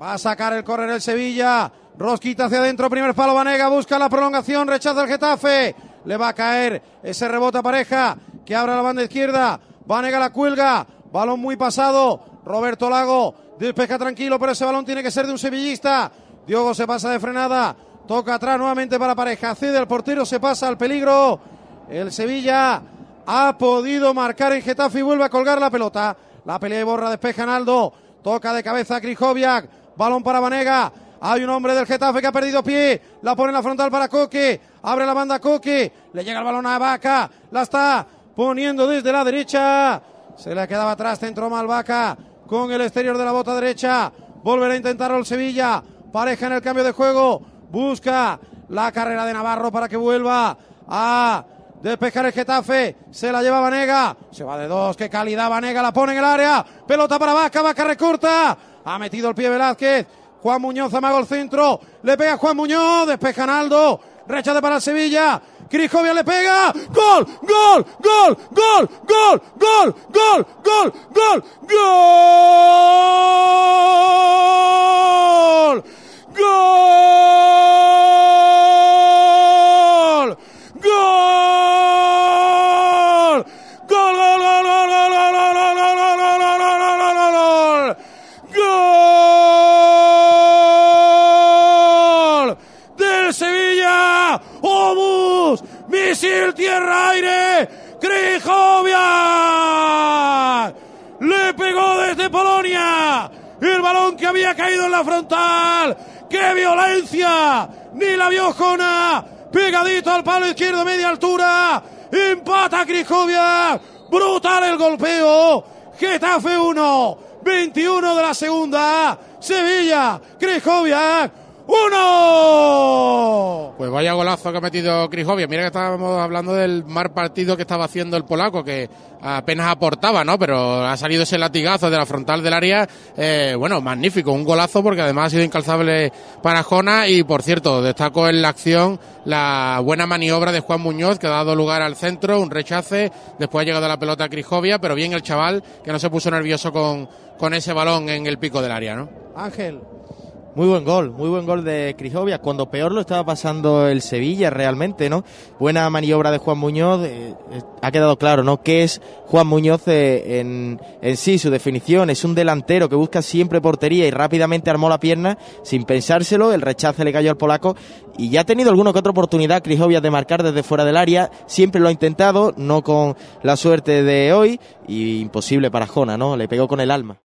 Va a sacar el correr el Sevilla. Rosquita hacia adentro, primer palo Vanega, busca la prolongación, rechaza el Getafe. Le va a caer ese rebota pareja que abre la banda izquierda. Vanega la cuelga, balón muy pasado. Roberto Lago despeja tranquilo, pero ese balón tiene que ser de un sevillista. Diogo se pasa de frenada, toca atrás nuevamente para pareja. Cede al portero, se pasa al peligro. El Sevilla ha podido marcar en Getafe y vuelve a colgar la pelota. La pelea de borra despeja Naldo. Toca de cabeza a Krijoviak. Balón para Vanega. Hay un hombre del Getafe que ha perdido pie. La pone en la frontal para Coque. Abre la banda Coqui. Le llega el balón a Vaca. La está poniendo desde la derecha. Se le quedaba atrás. Centro mal Vaca. Con el exterior de la bota derecha. Volverá a intentar el Sevilla. Pareja en el cambio de juego. Busca la carrera de Navarro para que vuelva a Despejar el Getafe. Se la lleva Vanega. Se va de dos. Qué calidad Vanega. La pone en el área. Pelota para Vaca. Vaca recorta. Ha metido el pie Velázquez. Juan Muñoz amaga el centro. Le pega Juan Muñoz. Despeja Naldo. Rechate para el Sevilla. Criscovia le pega. ¡Gol! ¡Gol! ¡Gol! ¡Gol! ¡Gol! ¡Gol! ¡Gol! ¡Gol! ¡Gol! ¡Gol! ¡Gol! Del Sevilla, Omus, misil tierra-aire, ¡Krijovia! Le pegó desde Polonia el balón que había caído en la frontal. ¡Qué violencia! Ni la vio Pegadito al palo izquierdo, media altura. Empata Krijovia! Brutal el golpeo Getafe 1, 21 de la segunda, Sevilla, Crescovia ¡Uno! Pues vaya golazo que ha metido Crijovia. Mira que estábamos hablando del mal partido que estaba haciendo el polaco, que apenas aportaba, ¿no? Pero ha salido ese latigazo de la frontal del área. Eh, bueno, magnífico. Un golazo porque además ha sido incalzable para Jona. Y por cierto, destaco en la acción la buena maniobra de Juan Muñoz, que ha dado lugar al centro, un rechace. Después ha llegado la pelota a Crijovia, pero bien el chaval, que no se puso nervioso con, con ese balón en el pico del área, ¿no? Ángel, muy buen gol, muy buen gol de Crijovia, cuando peor lo estaba pasando el Sevilla realmente, ¿no? Buena maniobra de Juan Muñoz, eh, eh, ha quedado claro, ¿no? ¿Qué es Juan Muñoz eh, en, sí, su definición? Es un delantero que busca siempre portería y rápidamente armó la pierna sin pensárselo, el rechazo le cayó al polaco y ya ha tenido alguna que otra oportunidad Crijovia de marcar desde fuera del área, siempre lo ha intentado, no con la suerte de hoy y imposible para Jona, ¿no? Le pegó con el alma.